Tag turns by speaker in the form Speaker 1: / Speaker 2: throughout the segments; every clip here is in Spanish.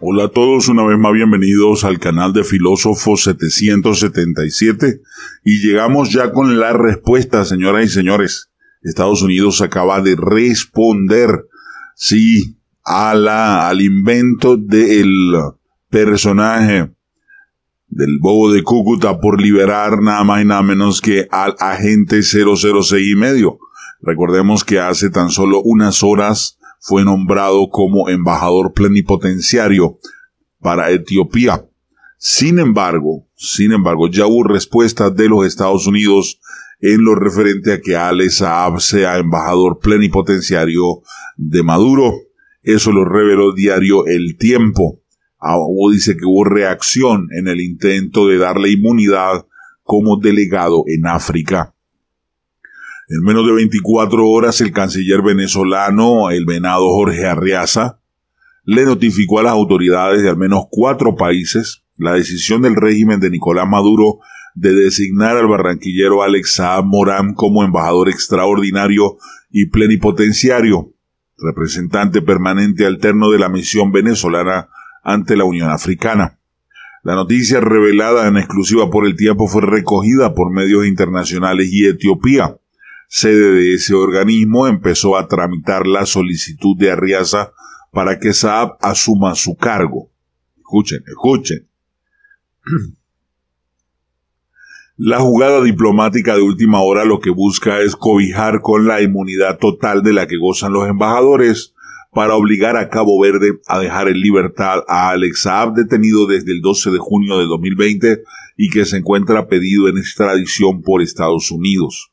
Speaker 1: Hola a todos, una vez más bienvenidos al canal de Filósofo 777 y llegamos ya con la respuesta, señoras y señores. Estados Unidos acaba de responder, sí, a la, al invento del personaje del bobo de Cúcuta por liberar nada más y nada menos que al agente 006 y medio. Recordemos que hace tan solo unas horas fue nombrado como embajador plenipotenciario para Etiopía. Sin embargo, sin embargo, ya hubo respuesta de los Estados Unidos en lo referente a que Alex Saab sea embajador plenipotenciario de Maduro. Eso lo reveló diario El Tiempo. Ah, hubo, dice que hubo reacción en el intento de darle inmunidad como delegado en África. En menos de 24 horas, el canciller venezolano, el venado Jorge Arriaza, le notificó a las autoridades de al menos cuatro países la decisión del régimen de Nicolás Maduro de designar al barranquillero Alex Saab Morán como embajador extraordinario y plenipotenciario, representante permanente alterno de la misión venezolana ante la Unión Africana. La noticia revelada en exclusiva por el tiempo fue recogida por medios internacionales y Etiopía, sede de ese organismo, empezó a tramitar la solicitud de Arriaza para que Saab asuma su cargo. Escuchen, escuchen. La jugada diplomática de última hora lo que busca es cobijar con la inmunidad total de la que gozan los embajadores para obligar a Cabo Verde a dejar en libertad a Alex Saab detenido desde el 12 de junio de 2020 y que se encuentra pedido en extradición por Estados Unidos.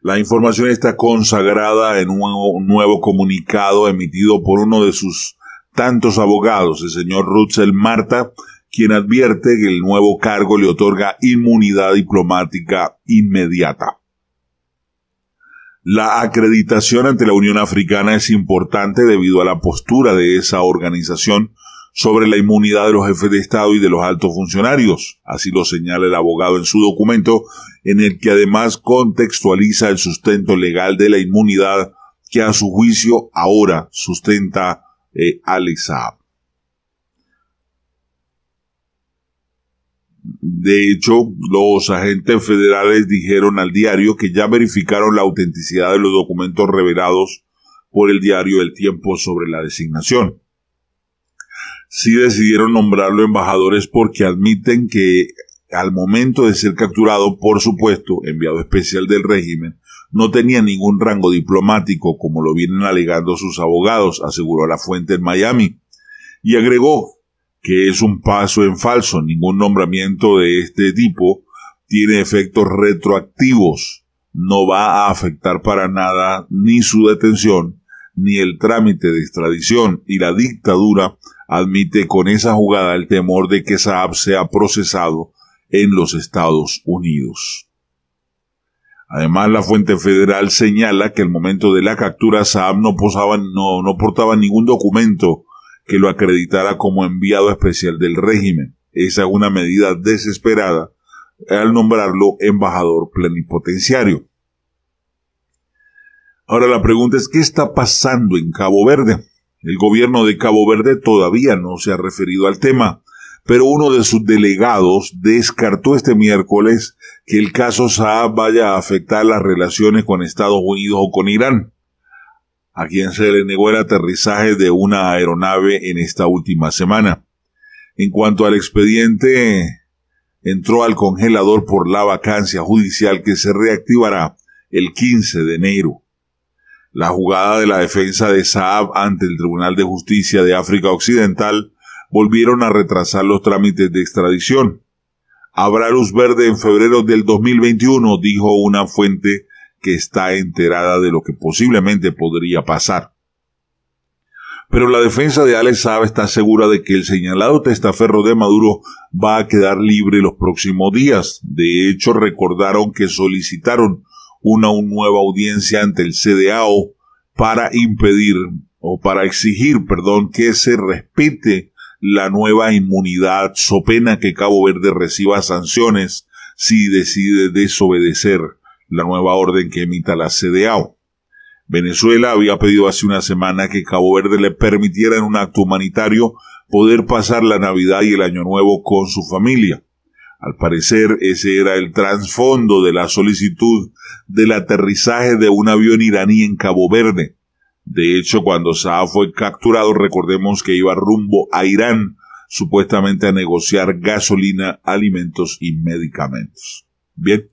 Speaker 1: La información está consagrada en un nuevo comunicado emitido por uno de sus tantos abogados, el señor Rutzel Marta, quien advierte que el nuevo cargo le otorga inmunidad diplomática inmediata. La acreditación ante la Unión Africana es importante debido a la postura de esa organización sobre la inmunidad de los jefes de Estado y de los altos funcionarios, así lo señala el abogado en su documento, en el que además contextualiza el sustento legal de la inmunidad que a su juicio ahora sustenta eh, De hecho, los agentes federales dijeron al diario que ya verificaron la autenticidad de los documentos revelados por el diario El Tiempo sobre la designación sí decidieron nombrarlo embajadores porque admiten que al momento de ser capturado, por supuesto, enviado especial del régimen, no tenía ningún rango diplomático, como lo vienen alegando sus abogados, aseguró la fuente en Miami, y agregó que es un paso en falso, ningún nombramiento de este tipo tiene efectos retroactivos, no va a afectar para nada ni su detención, ni el trámite de extradición, y la dictadura admite con esa jugada el temor de que Saab sea procesado en los Estados Unidos. Además, la fuente federal señala que el momento de la captura Saab no, no portaba ningún documento que lo acreditara como enviado especial del régimen. Esa es una medida desesperada al nombrarlo embajador plenipotenciario. Ahora la pregunta es, ¿qué está pasando en Cabo Verde? El gobierno de Cabo Verde todavía no se ha referido al tema, pero uno de sus delegados descartó este miércoles que el caso Saab vaya a afectar las relaciones con Estados Unidos o con Irán, a quien se le negó el aterrizaje de una aeronave en esta última semana. En cuanto al expediente, entró al congelador por la vacancia judicial que se reactivará el 15 de enero. La jugada de la defensa de Saab ante el Tribunal de Justicia de África Occidental volvieron a retrasar los trámites de extradición. Habrá luz verde en febrero del 2021, dijo una fuente que está enterada de lo que posiblemente podría pasar. Pero la defensa de Alex Saab está segura de que el señalado testaferro de Maduro va a quedar libre los próximos días. De hecho, recordaron que solicitaron una nueva audiencia ante el CDAO para impedir o para exigir, perdón, que se respete la nueva inmunidad, so pena que Cabo Verde reciba sanciones si decide desobedecer la nueva orden que emita la CDAO. Venezuela había pedido hace una semana que Cabo Verde le permitiera en un acto humanitario poder pasar la Navidad y el Año Nuevo con su familia. Al parecer ese era el trasfondo de la solicitud del aterrizaje de un avión iraní en Cabo Verde. De hecho, cuando Saab fue capturado, recordemos que iba rumbo a Irán, supuestamente a negociar gasolina, alimentos y medicamentos. Bien,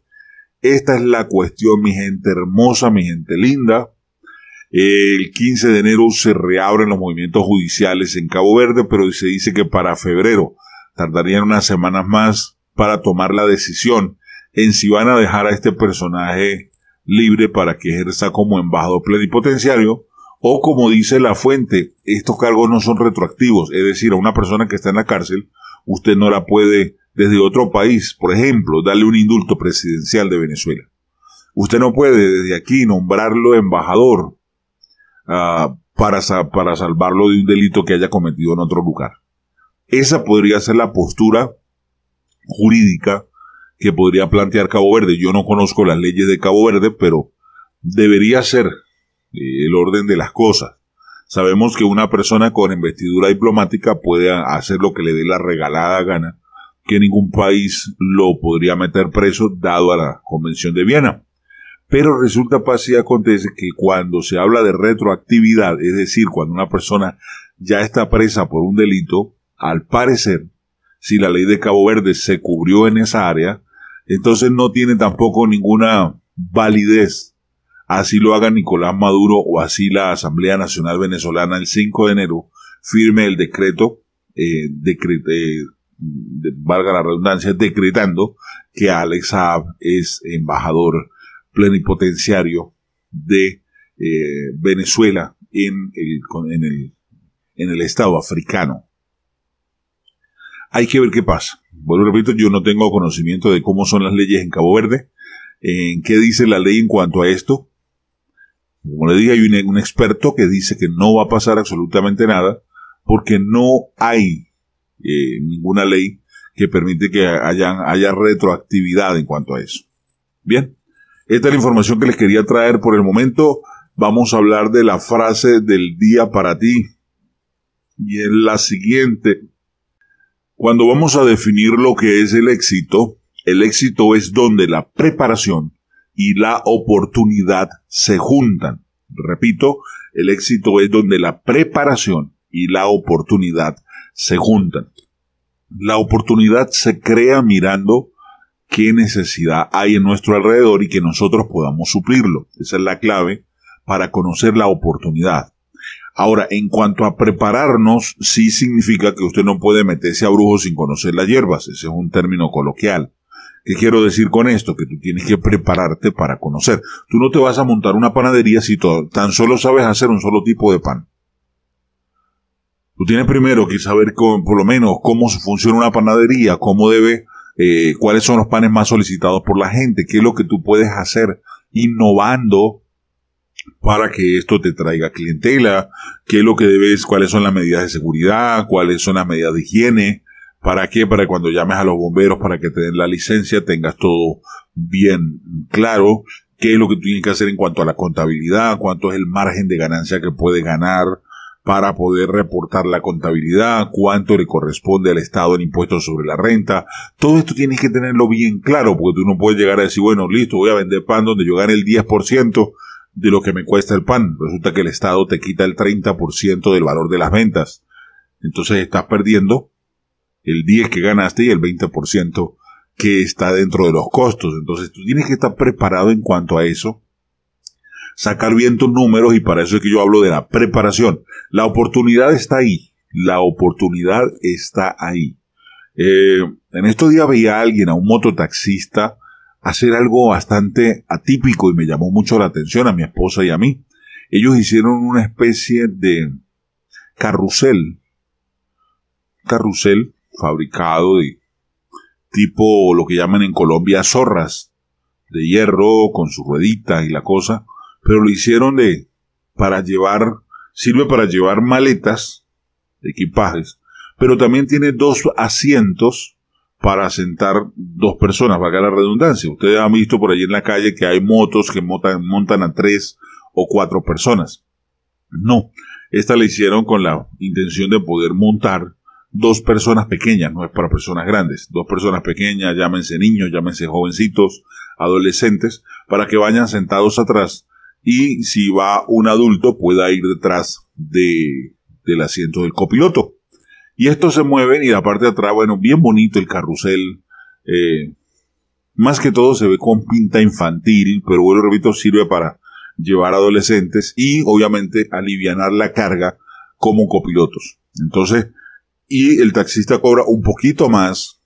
Speaker 1: esta es la cuestión, mi gente hermosa, mi gente linda. El 15 de enero se reabren los movimientos judiciales en Cabo Verde, pero se dice que para febrero tardarían unas semanas más para tomar la decisión en si van a dejar a este personaje libre para que ejerza como embajador plenipotenciario o como dice la fuente, estos cargos no son retroactivos, es decir, a una persona que está en la cárcel, usted no la puede desde otro país, por ejemplo, darle un indulto presidencial de Venezuela. Usted no puede desde aquí nombrarlo embajador ah, para, para salvarlo de un delito que haya cometido en otro lugar. Esa podría ser la postura jurídica que podría plantear Cabo Verde. Yo no conozco las leyes de Cabo Verde, pero debería ser eh, el orden de las cosas. Sabemos que una persona con investidura diplomática puede hacer lo que le dé la regalada gana, que ningún país lo podría meter preso dado a la Convención de Viena. Pero resulta, para y acontece que cuando se habla de retroactividad, es decir, cuando una persona ya está presa por un delito, al parecer si la ley de Cabo Verde se cubrió en esa área, entonces no tiene tampoco ninguna validez. Así lo haga Nicolás Maduro o así la Asamblea Nacional Venezolana el 5 de enero firme el decreto, eh, valga la redundancia, decretando que Alex Saab es embajador plenipotenciario de eh, Venezuela en el, en, el, en el Estado africano. Hay que ver qué pasa. Vuelvo repito, yo no tengo conocimiento de cómo son las leyes en Cabo Verde, en qué dice la ley en cuanto a esto. Como le dije, hay un, experto que dice que no va a pasar absolutamente nada porque no hay eh, ninguna ley que permite que haya retroactividad en cuanto a eso. Bien, esta es la información que les quería traer por el momento. Vamos a hablar de la frase del día para ti. Y es la siguiente. Cuando vamos a definir lo que es el éxito, el éxito es donde la preparación y la oportunidad se juntan. Repito, el éxito es donde la preparación y la oportunidad se juntan. La oportunidad se crea mirando qué necesidad hay en nuestro alrededor y que nosotros podamos suplirlo. Esa es la clave para conocer la oportunidad. Ahora, en cuanto a prepararnos, sí significa que usted no puede meterse a brujo sin conocer las hierbas. Ese es un término coloquial. ¿Qué quiero decir con esto? Que tú tienes que prepararte para conocer. Tú no te vas a montar una panadería si todo, tan solo sabes hacer un solo tipo de pan. Tú tienes primero que saber por lo menos cómo funciona una panadería, cómo debe, eh, cuáles son los panes más solicitados por la gente, qué es lo que tú puedes hacer innovando para que esto te traiga clientela, qué es lo que debes, cuáles son las medidas de seguridad, cuáles son las medidas de higiene, para qué, para cuando llames a los bomberos para que te den la licencia, tengas todo bien claro, qué es lo que tienes que hacer en cuanto a la contabilidad, cuánto es el margen de ganancia que puedes ganar para poder reportar la contabilidad, cuánto le corresponde al Estado en impuestos sobre la renta. Todo esto tienes que tenerlo bien claro, porque tú no puedes llegar a decir, bueno, listo, voy a vender pan donde yo gane el 10%, de lo que me cuesta el pan. Resulta que el Estado te quita el 30% del valor de las ventas. Entonces estás perdiendo el 10 que ganaste y el 20% que está dentro de los costos. Entonces tú tienes que estar preparado en cuanto a eso. Sacar bien tus números y para eso es que yo hablo de la preparación. La oportunidad está ahí. La oportunidad está ahí. Eh, en estos días veía a alguien, a un mototaxista, hacer algo bastante atípico y me llamó mucho la atención a mi esposa y a mí. Ellos hicieron una especie de carrusel, carrusel fabricado de tipo lo que llaman en Colombia zorras, de hierro con su ruedita y la cosa, pero lo hicieron de para llevar, sirve para llevar maletas, equipajes, pero también tiene dos asientos para sentar dos personas, valga la redundancia. Ustedes han visto por allí en la calle que hay motos que montan, montan a tres o cuatro personas. No, esta la hicieron con la intención de poder montar dos personas pequeñas, no es para personas grandes, dos personas pequeñas, llámense niños, llámense jovencitos, adolescentes, para que vayan sentados atrás y si va un adulto pueda ir detrás de, del asiento del copiloto. Y estos se mueven y la parte de atrás, bueno, bien bonito el carrusel. Eh, más que todo se ve con pinta infantil, pero el repito, sirve para llevar adolescentes y obviamente alivianar la carga como copilotos. Entonces, y el taxista cobra un poquito más,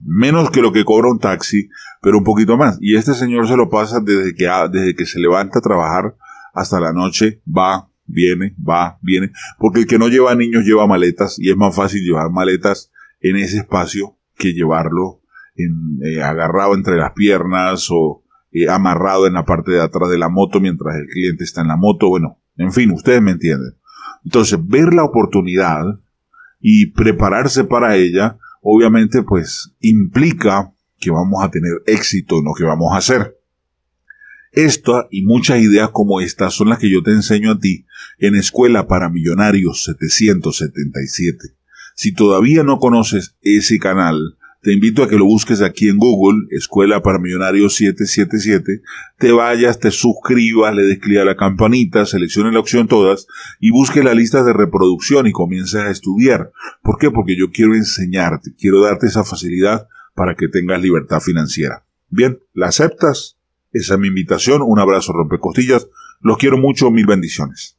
Speaker 1: menos que lo que cobra un taxi, pero un poquito más. Y este señor se lo pasa desde que, ah, desde que se levanta a trabajar hasta la noche, va viene, va, viene, porque el que no lleva niños lleva maletas y es más fácil llevar maletas en ese espacio que llevarlo en, eh, agarrado entre las piernas o eh, amarrado en la parte de atrás de la moto mientras el cliente está en la moto. Bueno, en fin, ustedes me entienden. Entonces, ver la oportunidad y prepararse para ella, obviamente, pues implica que vamos a tener éxito en lo que vamos a hacer. Esto y muchas ideas como estas son las que yo te enseño a ti en Escuela para Millonarios 777. Si todavía no conoces ese canal, te invito a que lo busques aquí en Google, Escuela para Millonarios 777, te vayas, te suscribas, le des clic a la campanita, seleccione la opción todas y busque la lista de reproducción y comiences a estudiar. ¿Por qué? Porque yo quiero enseñarte, quiero darte esa facilidad para que tengas libertad financiera. Bien, ¿la aceptas? Esa es mi invitación. Un abrazo, rompecostillas. Los quiero mucho. Mil bendiciones.